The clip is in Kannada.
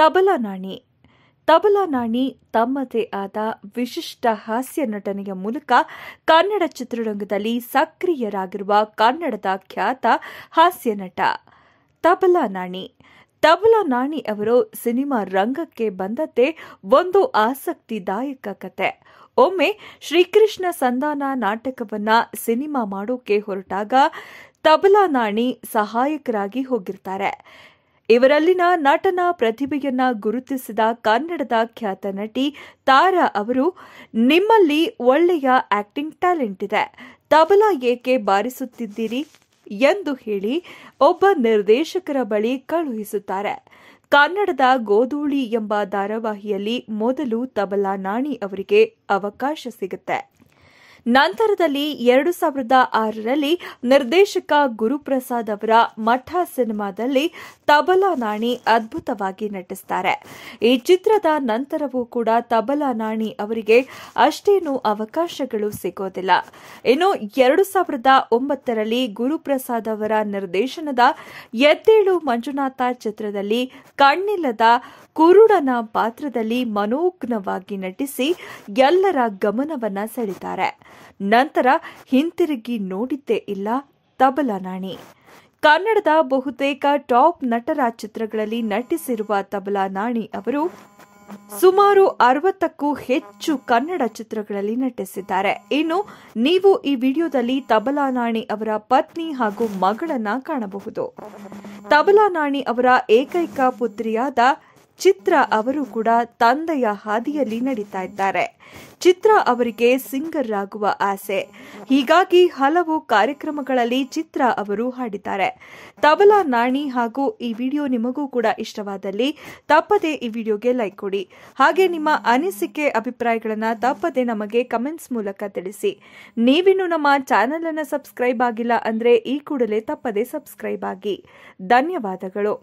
ತಬಲಾ ನಾಣಿ ತಬಲಾ ನಾಣಿ ತಮ್ಮದೇ ಆದ ವಿಶಿಷ್ಟ ಹಾಸ್ಯ ನಟನೆಯ ಮೂಲಕ ಕನ್ನಡ ಚಿತ್ರರಂಗದಲ್ಲಿ ಸಕ್ರಿಯರಾಗಿರುವ ಕನ್ನಡದ ಖ್ಯಾತ ಹಾಸ್ಯ ನಟ ತಬಲಾ ನಾಣಿ ತಬಲಾ ನಾಣಿ ಅವರು ಸಿನಿಮಾ ರಂಗಕ್ಕೆ ಬಂದದ್ದೇ ಒಂದು ಆಸಕ್ತಿದಾಯಕ ಕತೆ ಒಮ್ಮೆ ಶ್ರೀಕೃಷ್ಣ ಸಂಧಾನ ನಾಟಕವನ್ನ ಸಿನಿಮಾ ಮಾಡೋಕೆ ಹೊರಟಾಗ ತಬಲಾ ನಾಣಿ ಸಹಾಯಕರಾಗಿ ಹೋಗಿರ್ತಾರೆ ಇವರಲ್ಲಿನ ನಟನ ಪ್ರತಿಭೆಯನ್ನ ಗುರುತಿಸಿದ ಕನ್ನಡದ ಖ್ಯಾತ ನಟಿ ತಾರಾ ಅವರು ನಿಮ್ಮಲ್ಲಿ ಒಳ್ಳೆಯ ಆಕ್ಟಿಂಗ್ ಟ್ಯಾಲೆಂಟ್ ಇದೆ ತಬಲಾ ಏಕೆ ಬಾರಿಸುತ್ತಿದ್ದೀರಿ ಎಂದು ಹೇಳಿ ಒಬ್ಬ ನಿರ್ದೇಶಕರ ಬಳಿ ಕಳುಹಿಸುತ್ತಾರೆ ಕನ್ನಡದ ಗೋಧೂಳಿ ಎಂಬ ಧಾರಾವಾಹಿಯಲ್ಲಿ ಮೊದಲು ತಬಲಾ ನಾಣಿ ಅವರಿಗೆ ಅವಕಾಶ ಸಿಗುತ್ತೆ ನಂತರದಲ್ಲಿ ಎರಡು ಸಾವಿರದ ಆರರಲ್ಲಿ ನಿರ್ದೇಶಕ ಗುರುಪ್ರಸಾದ್ ಅವರ ಮಠ ಸಿನಿಮಾದಲ್ಲಿ ತಬಲಾ ನಾಣಿ ಅದ್ಭುತವಾಗಿ ನಟಿಸ್ತಾರೆ ಈ ಚಿತ್ರದ ನಂತರವೂ ಕೂಡ ತಬಲಾ ನಾಣಿ ಅವರಿಗೆ ಅಷ್ಟೇನು ಅವಕಾಶಗಳು ಸಿಗೋದಿಲ್ಲ ಇನ್ನು ಎರಡು ಸಾವಿರದ ಒಂಬತ್ತರಲ್ಲಿ ಗುರುಪ್ರಸಾದ್ ಅವರ ನಿರ್ದೇಶನದ ಎದ್ದೇಳು ಮಂಜುನಾಥ ಚಿತ್ರದಲ್ಲಿ ಕಣ್ಣಿಲ್ಲದ ಕುರುಡನ ಪಾತ್ರದಲ್ಲಿ ಮನೋಗ್ನವಾಗಿ ನಟಿಸಿ ಎಲ್ಲರ ಗಮನವನ್ನು ಸೆಳೆದಿದ್ದಾರೆ ನಂತರ ಹಿಂತಿರುಗಿ ನೋಡಿದ್ದೇ ಇಲ್ಲ ತಬಲಾ ನಾಣಿ ಕನ್ನಡದ ಬಹುತೇಕ ಟಾಪ್ ನಟರ ಚಿತ್ರಗಳಲ್ಲಿ ನಟಿಸಿರುವ ತಬಲಾ ನಾಣಿ ಅವರು ಸುಮಾರು ಅರವತ್ತಕ್ಕೂ ಹೆಚ್ಚು ಕನ್ನಡ ಚಿತ್ರಗಳಲ್ಲಿ ನಟಿಸಿದ್ದಾರೆ ಇನ್ನು ನೀವು ಈ ವಿಡಿಯೋದಲ್ಲಿ ತಬಲಾ ನಾಣಿ ಅವರ ಪತ್ನಿ ಹಾಗೂ ಮಗಳನ್ನ ಕಾಣಬಹುದು ತಬಲಾ ನಾಣಿ ಅವರ ಏಕೈಕ ಪುತ್ರಿಯಾದ ಚಿತ್ರ ಅವರು ಕೂಡ ತಂದೆಯ ಹಾದಿಯಲ್ಲಿ ನಡೀತಾ ಇದ್ದಾರೆ ಚಿತ್ರ ಅವರಿಗೆ ಸಿಂಗರ್ ಆಗುವ ಆಸೆ ಹೀಗಾಗಿ ಹಲವು ಕಾರ್ಯಕ್ರಮಗಳಲ್ಲಿ ಚಿತ್ರ ಅವರು ಹಾಡಿದ್ದಾರೆ ತಬಲಾ ನಾಣಿ ಹಾಗೂ ಈ ವಿಡಿಯೋ ನಿಮಗೂ ಕೂಡ ಇಷ್ಟವಾದಲ್ಲಿ ತಪ್ಪದೆ ಈ ವಿಡಿಯೋಗೆ ಲೈಕ್ ಕೊಡಿ ಹಾಗೆ ನಿಮ್ಮ ಅನಿಸಿಕೆ ಅಭಿಪ್ರಾಯಗಳನ್ನು ತಪ್ಪದೆ ನಮಗೆ ಕಮೆಂಟ್ಸ್ ಮೂಲಕ ತಿಳಿಸಿ ನೀವಿನ್ನು ನಮ್ಮ ಚಾನೆಲ್ ಅನ್ನು ಸಬ್ಸ್ಕ್ರೈಬ್ ಆಗಿಲ್ಲ ಅಂದರೆ ಈ ಕೂಡಲೇ ತಪ್ಪದೆ ಸಬ್ಸ್ಕ್ರೈಬ್ ಆಗಿ ಧನ್ಯವಾದಗಳು